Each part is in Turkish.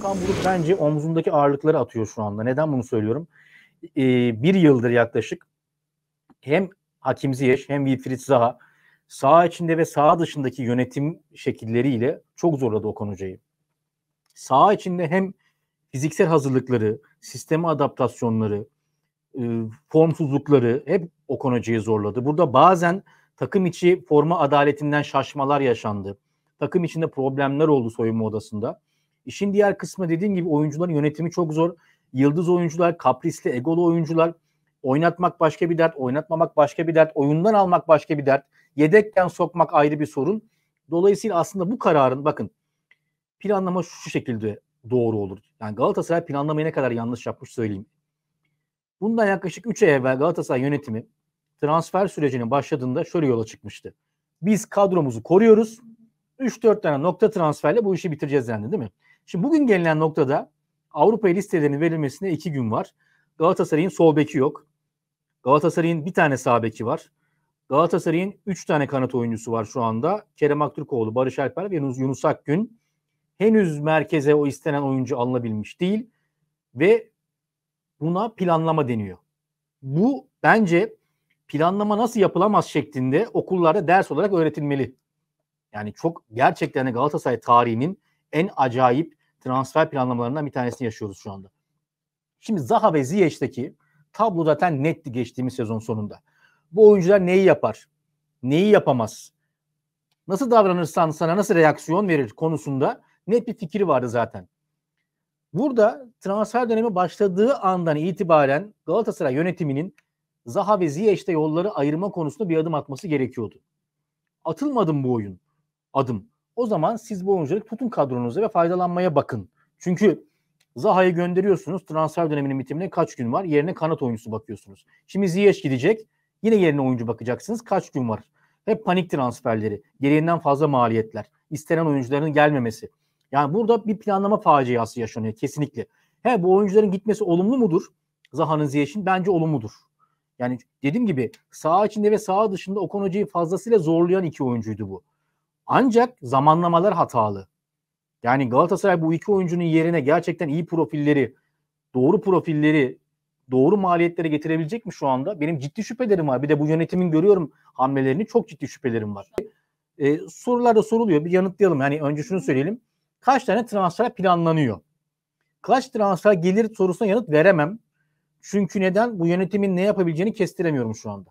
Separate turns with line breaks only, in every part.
Okan Buruk bence omzundaki ağırlıkları atıyor şu anda. Neden bunu söylüyorum? Ee, bir yıldır yaklaşık hem Hakim Ziyech hem Wilfried Zaha sağ içinde ve sağ dışındaki yönetim şekilleriyle çok zorladı Okan Hoca'yı. Sağ içinde hem fiziksel hazırlıkları, sisteme adaptasyonları, e, formsuzlukları hep Okan Hoca'yı zorladı. Burada bazen takım içi forma adaletinden şaşmalar yaşandı. Takım içinde problemler oldu soyunma odasında. İşin diğer kısmı dediğim gibi oyuncuların yönetimi çok zor. Yıldız oyuncular, kaprisli, egolu oyuncular. Oynatmak başka bir dert, oynatmamak başka bir dert, oyundan almak başka bir dert. yedekten sokmak ayrı bir sorun. Dolayısıyla aslında bu kararın bakın planlama şu şekilde doğru olur. Yani Galatasaray planlamayı ne kadar yanlış yapmış söyleyeyim. Bundan yaklaşık 3 ay evvel Galatasaray yönetimi transfer sürecinin başladığında şöyle yola çıkmıştı. Biz kadromuzu koruyoruz. 3-4 tane nokta transferle bu işi bitireceğiz yani değil mi? Şimdi bugün gelinen noktada Avrupa listelerinin verilmesine 2 gün var. Galatasaray'ın sol beki yok. Galatasaray'ın bir tane sağ beki var. Galatasaray'ın 3 tane kanat oyuncusu var şu anda. Kerem Aktürkoğlu, Barış Alper ve Yunus, Yunus Akgün. Henüz merkeze o istenen oyuncu alınabilmiş değil. Ve buna planlama deniyor. Bu bence planlama nasıl yapılamaz şeklinde okullarda ders olarak öğretilmeli. Yani çok gerçekten Galatasaray tarihinin en acayip transfer planlamalarından bir tanesini yaşıyoruz şu anda. Şimdi Zaha ve Ziyech'teki tablo zaten netti geçtiğimiz sezon sonunda. Bu oyuncular neyi yapar? Neyi yapamaz? Nasıl davranırsan sana nasıl reaksiyon verir konusunda net bir fikri vardı zaten. Burada transfer dönemi başladığı andan itibaren Galatasaray yönetiminin Zaha ve Ziyech'te yolları ayırma konusunda bir adım atması gerekiyordu. Atılmadım bu oyun adım. O zaman siz bu oyuncuları tutun kadronuza ve faydalanmaya bakın. Çünkü Zaha'yı gönderiyorsunuz. Transfer döneminin bitimine kaç gün var? Yerine kanat oyuncusu bakıyorsunuz. Şimdi Ziyech gidecek. Yine yerine oyuncu bakacaksınız. Kaç gün var? Hep panik transferleri. Gereğinden fazla maliyetler. istenen oyuncuların gelmemesi. Yani burada bir planlama faciası yaşanıyor kesinlikle. He bu oyuncuların gitmesi olumlu mudur? Zaha'nın Ziyech'in bence olumludur. Yani dediğim gibi sağ içinde ve sağ dışında Okan Hoca'yı fazlasıyla zorlayan iki oyuncuydu bu. Ancak zamanlamalar hatalı. Yani Galatasaray bu iki oyuncunun yerine gerçekten iyi profilleri, doğru profilleri, doğru maliyetlere getirebilecek mi şu anda? Benim ciddi şüphelerim var. Bir de bu yönetimin görüyorum hamlelerini çok ciddi şüphelerim var. Ee, sorular da soruluyor. Bir yanıtlayalım. Yani önce şunu söyleyelim. Kaç tane transfer planlanıyor? Kaç transfer gelir sorusuna yanıt veremem. Çünkü neden? Bu yönetimin ne yapabileceğini kestiremiyorum şu anda.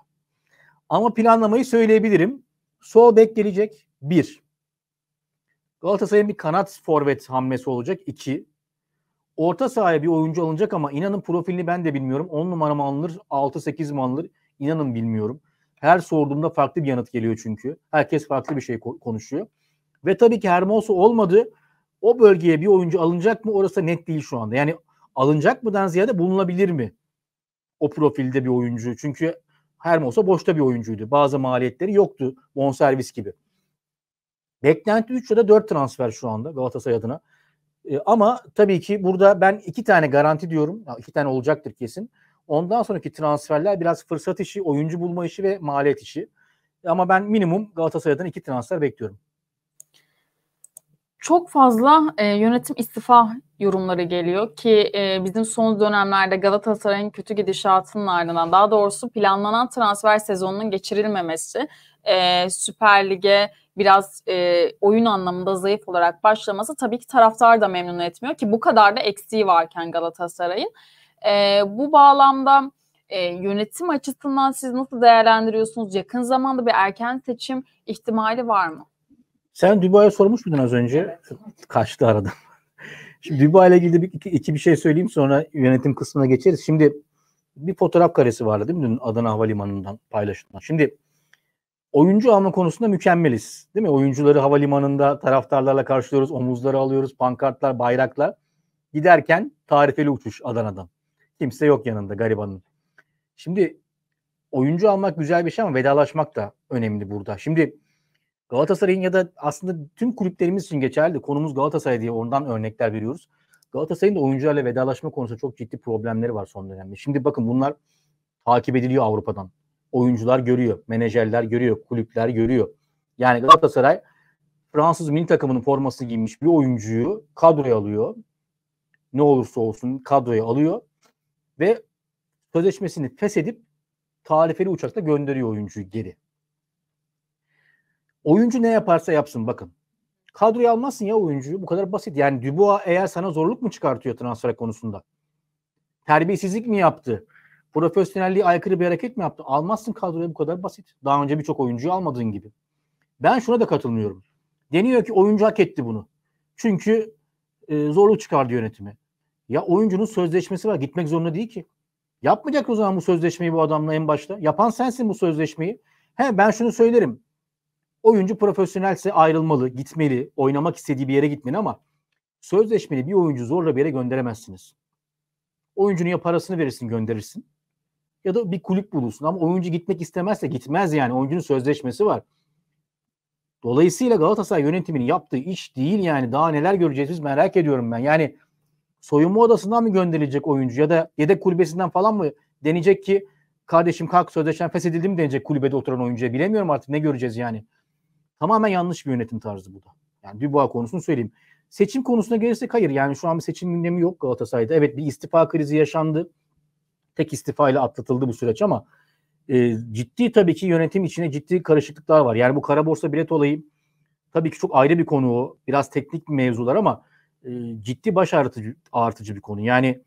Ama planlamayı söyleyebilirim. Sol bek gelecek. 1. Galatasaray'ın bir kanat forvet hamlesi olacak. 2. Orta sahaya bir oyuncu alınacak ama inanın profilini ben de bilmiyorum. 10 numara mı alınır, 6-8 mi alınır inanın bilmiyorum. Her sorduğumda farklı bir yanıt geliyor çünkü. Herkes farklı bir şey konuşuyor. Ve tabii ki Hermoso olmadı. O bölgeye bir oyuncu alınacak mı orası net değil şu anda. Yani alınacak mıdan ziyade bulunabilir mi? O profilde bir oyuncu. Çünkü Hermoso boşta bir oyuncuydu. Bazı maliyetleri yoktu. Bonservis gibi. Beklenti 3 ya da 4 transfer şu anda Galatasaray adına. E, ama tabii ki burada ben iki tane garanti diyorum. Ya tane olacaktır kesin. Ondan sonraki transferler biraz fırsat işi, oyuncu bulma işi ve maliyet işi. Ama ben minimum Galatasaray'dan iki transfer bekliyorum. Çok fazla e, yönetim istifa yorumları geliyor ki e, bizim son dönemlerde Galatasaray'ın kötü gidişatının ardından daha doğrusu planlanan transfer sezonunun geçirilmemesi, e, Süper Lig'e biraz e, oyun anlamında zayıf olarak başlaması tabii ki taraftar da memnun etmiyor ki bu kadar da eksiği varken Galatasaray'ın. E, bu bağlamda e, yönetim açısından siz nasıl değerlendiriyorsunuz? Yakın zamanda bir erken seçim ihtimali var mı? Sen Dubai'ye sormuş muydun az önce? Evet. Kaçtı aradan. Şimdi Dubai ile ilgili bir, iki, iki bir şey söyleyeyim sonra yönetim kısmına geçeriz. Şimdi bir fotoğraf karesi vardı değil mi dün Adana Havalimanı'ndan paylaşılan. Şimdi oyuncu alma konusunda mükemmeliz. Değil mi? Oyuncuları havalimanında taraftarlarla karşılıyoruz. Omuzları alıyoruz. Pankartlar, bayraklar. Giderken tarifeli uçuş Adana'dan. Kimse yok yanında garibanın. Şimdi oyuncu almak güzel bir şey ama vedalaşmak da önemli burada. Şimdi Galatasaray'ın ya da aslında tüm kulüplerimiz için geçerli. Konumuz Galatasaray diye oradan örnekler veriyoruz. Galatasaray'ın da oyuncularla vedalaşma konusunda çok ciddi problemleri var son dönemde. Şimdi bakın bunlar takip ediliyor Avrupa'dan oyuncular görüyor, menajerler görüyor, kulüpler görüyor. Yani Galatasaray Fransız milli takımının forması giymiş bir oyuncuyu kadroya alıyor. Ne olursa olsun kadroya alıyor ve sözleşmesini feshedip tarifeli uçakla gönderiyor oyuncuyu geri. Oyuncu ne yaparsa yapsın bakın. Kadroya almazsın ya oyuncuyu. Bu kadar basit. Yani Dubois eğer sana zorluk mu çıkartıyor transfer konusunda? Terbiyesizlik mi yaptı? Profesyonelliği aykırı bir hareket mi yaptı? Almazsın kadroya bu kadar basit. Daha önce birçok oyuncuyu almadığın gibi. Ben şuna da katılmıyorum. Deniyor ki oyuncu hak etti bunu. Çünkü e, zorluk çıkardı yönetimi. Ya oyuncunun sözleşmesi var. Gitmek zorunda değil ki. Yapmayacak o zaman bu sözleşmeyi bu adamla en başta. Yapan sensin bu sözleşmeyi. He ben şunu söylerim. Oyuncu profesyonelse ayrılmalı, gitmeli, oynamak istediği bir yere gitmeli ama sözleşmeli bir oyuncu zorla bir yere gönderemezsiniz. Oyuncunun ya parasını verirsin gönderirsin ya da bir kulüp bulursun. Ama oyuncu gitmek istemezse gitmez yani. Oyuncunun sözleşmesi var. Dolayısıyla Galatasaray yönetiminin yaptığı iş değil yani. Daha neler göreceğiz biz merak ediyorum ben. Yani soyunma odasından mı gönderilecek oyuncu ya da yedek kulübesinden falan mı denecek ki kardeşim kalk sözleşmen feshedildi mi denecek kulübede oturan oyuncuya bilemiyorum artık ne göreceğiz yani. Tamamen yanlış bir yönetim tarzı bu da. Yani Dubois konusunu söyleyeyim. Seçim konusuna gelirsek hayır yani şu an bir seçim gündemi yok Galatasaray'da. Evet bir istifa krizi yaşandı. Tek istifayla atlatıldı bu süreç ama e, ciddi tabii ki yönetim içine ciddi karışıklıklar var. Yani bu kara borsa bilet olayı tabii ki çok ayrı bir konu o. Biraz teknik mevzular ama e, ciddi baş artıcı, artıcı bir konu. Yani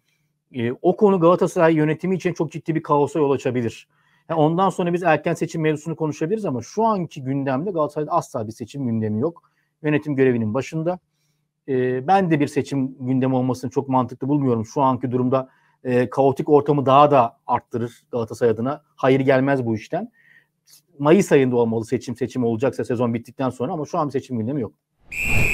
e, o konu Galatasaray yönetimi için çok ciddi bir kaosa yol açabilir. Yani ondan sonra biz erken seçim mevzusunu konuşabiliriz ama şu anki gündemde Galatasaray'da asla bir seçim gündemi yok. Yönetim görevinin başında. E, ben de bir seçim gündemi olmasını çok mantıklı bulmuyorum. Şu anki durumda e, kaotik ortamı daha da arttırır Galatasaray adına. Hayır gelmez bu işten. Mayıs ayında olmalı seçim seçim olacaksa sezon bittikten sonra ama şu an seçim gündemi yok.